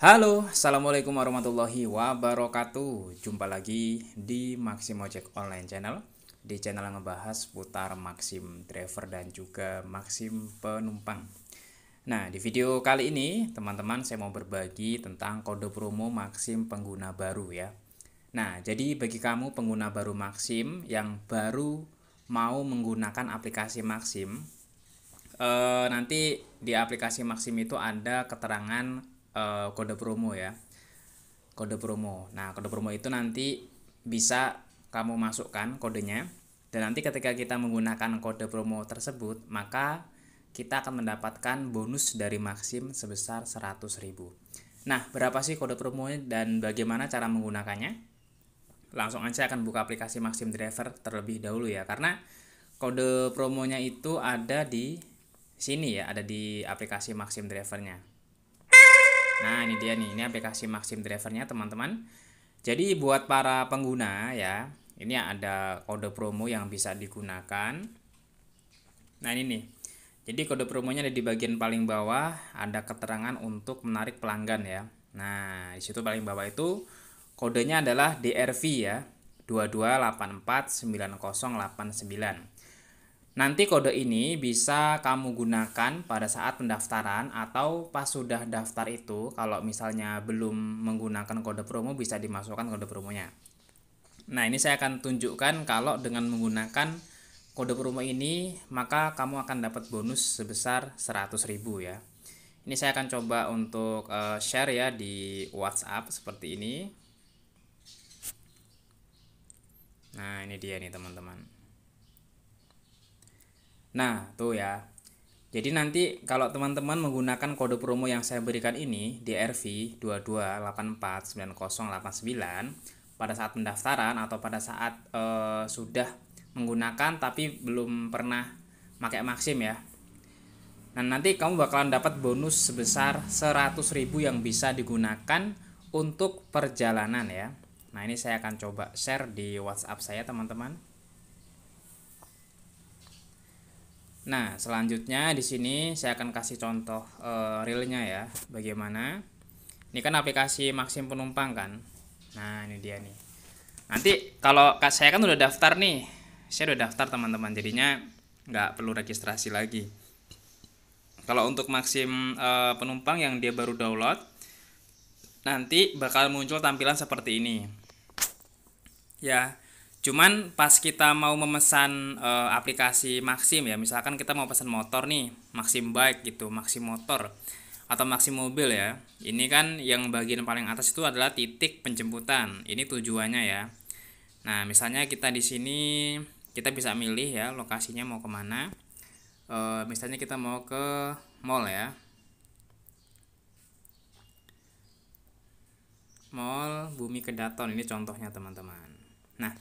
Halo, Assalamualaikum warahmatullahi wabarakatuh Jumpa lagi di Maxim Ojek Online Channel Di channel yang ngebahas putar Maxim Driver dan juga Maxim Penumpang Nah, di video kali ini teman-teman saya mau berbagi tentang kode promo Maxim pengguna baru ya Nah, jadi bagi kamu pengguna baru Maxim yang baru mau menggunakan aplikasi Maxim eh, Nanti di aplikasi Maxim itu ada keterangan Eh, kode promo ya kode promo nah kode promo itu nanti bisa kamu masukkan kodenya dan nanti ketika kita menggunakan kode promo tersebut maka kita akan mendapatkan bonus dari maksim sebesar 100.000 nah berapa sih kode promonya dan bagaimana cara menggunakannya langsung aja akan buka aplikasi maksim Driver terlebih dahulu ya karena kode promonya itu ada di sini ya ada di aplikasi maksim Drivernya Nah, ini dia nih, ini aplikasi Maxim Drivernya, teman-teman. Jadi buat para pengguna ya, ini ada kode promo yang bisa digunakan. Nah, ini nih. Jadi kode promonya ada di bagian paling bawah, ada keterangan untuk menarik pelanggan ya. Nah, di situ paling bawah itu kodenya adalah DRV ya, 22849089. Nanti kode ini bisa kamu gunakan pada saat pendaftaran atau pas sudah daftar itu kalau misalnya belum menggunakan kode promo bisa dimasukkan kode promonya. Nah, ini saya akan tunjukkan kalau dengan menggunakan kode promo ini maka kamu akan dapat bonus sebesar 100.000 ya. Ini saya akan coba untuk eh, share ya di WhatsApp seperti ini. Nah, ini dia nih teman-teman. Nah, tuh ya. Jadi nanti kalau teman-teman menggunakan kode promo yang saya berikan ini di RV 22849089 pada saat pendaftaran atau pada saat eh, sudah menggunakan tapi belum pernah pakai maksim ya. Nah, nanti kamu bakalan dapat bonus sebesar 100.000 yang bisa digunakan untuk perjalanan ya. Nah, ini saya akan coba share di WhatsApp saya teman-teman. Nah, selanjutnya di sini saya akan kasih contoh e, eh, realnya ya, bagaimana. Ini kan aplikasi Maxim penumpang kan. Nah, ini dia nih. Nanti kalau saya kan udah daftar nih, saya udah daftar teman-teman, jadinya nggak perlu registrasi lagi. Kalau untuk Maxim e, penumpang yang dia baru download, nanti bakal muncul tampilan seperti ini. Ya, Cuman pas kita mau memesan e, aplikasi Maxim ya, misalkan kita mau pesan motor nih, Maxim Bike gitu, Maxim Motor atau Maxim Mobil ya. Ini kan yang bagian paling atas itu adalah titik penjemputan. Ini tujuannya ya. Nah, misalnya kita di sini kita bisa milih ya lokasinya mau kemana. E, misalnya kita mau ke mall ya. Mall Bumi Kedaton ini contohnya teman-teman. Nah,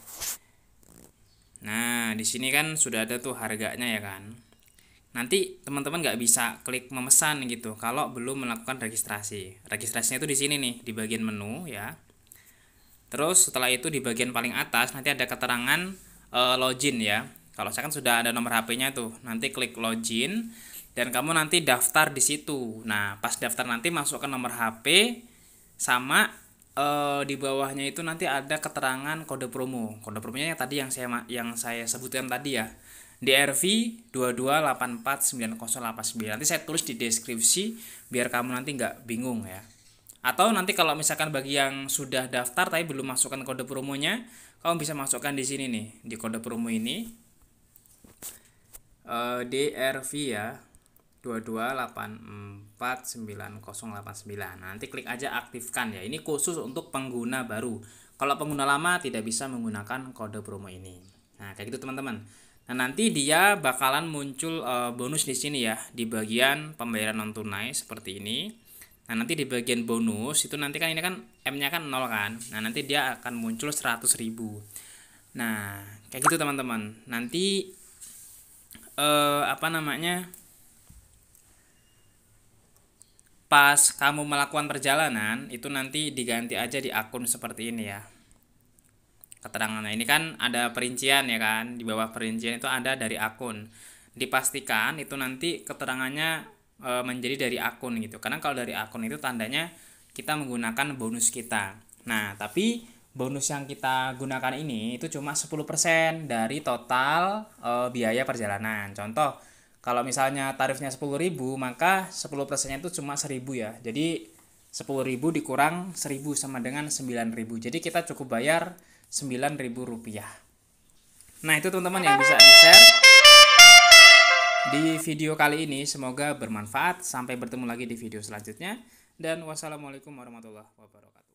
nah di sini kan sudah ada tuh harganya ya kan. Nanti teman-teman nggak bisa klik memesan gitu kalau belum melakukan registrasi. Registrasinya itu di sini nih di bagian menu ya. Terus setelah itu di bagian paling atas nanti ada keterangan e, login ya. Kalau saya kan sudah ada nomor HP-nya tuh. Nanti klik login dan kamu nanti daftar di situ. Nah, pas daftar nanti masukkan nomor HP sama uh, di bawahnya itu nanti ada keterangan kode promo. Kode promonya yang tadi yang saya yang saya sebutkan tadi ya. DRV 22849089. Nanti saya tulis di deskripsi biar kamu nanti nggak bingung ya. Atau nanti kalau misalkan bagi yang sudah daftar tapi belum masukkan kode promonya, kamu bisa masukkan di sini nih, di kode promo ini. Uh, eh, DRV ya. 22849089. Nah, nanti klik aja aktifkan ya. Ini khusus untuk pengguna baru. Kalau pengguna lama tidak bisa menggunakan kode promo ini. Nah, kayak gitu teman-teman. Nah, nanti dia bakalan muncul uh, bonus di sini ya, di bagian pembayaran non tunai seperti ini. Nah, nanti di bagian bonus itu nanti kan ini kan M-nya kan 0 kan. Nah, nanti dia akan muncul 100.000. Nah, kayak gitu teman-teman. Nanti eh apa namanya? pas kamu melakukan perjalanan itu nanti diganti aja di akun seperti ini ya keterangannya ini kan ada perincian ya kan di bawah perincian itu ada dari akun dipastikan itu nanti keterangannya e, menjadi dari akun gitu karena kalau dari akun itu tandanya kita menggunakan bonus kita nah tapi bonus yang kita gunakan ini itu cuma 10% dari total e, biaya perjalanan contoh kalau misalnya tarifnya 10.000 maka 10 persennya itu cuma 1.000 ya. Jadi 10.000 dikurang 1.000 sama dengan 9.000. Jadi kita cukup bayar 9.000 rupiah. Nah, itu teman-teman yang bisa di-share di video kali ini. Semoga bermanfaat. Sampai bertemu lagi di video selanjutnya dan wassalamualaikum warahmatullahi wabarakatuh.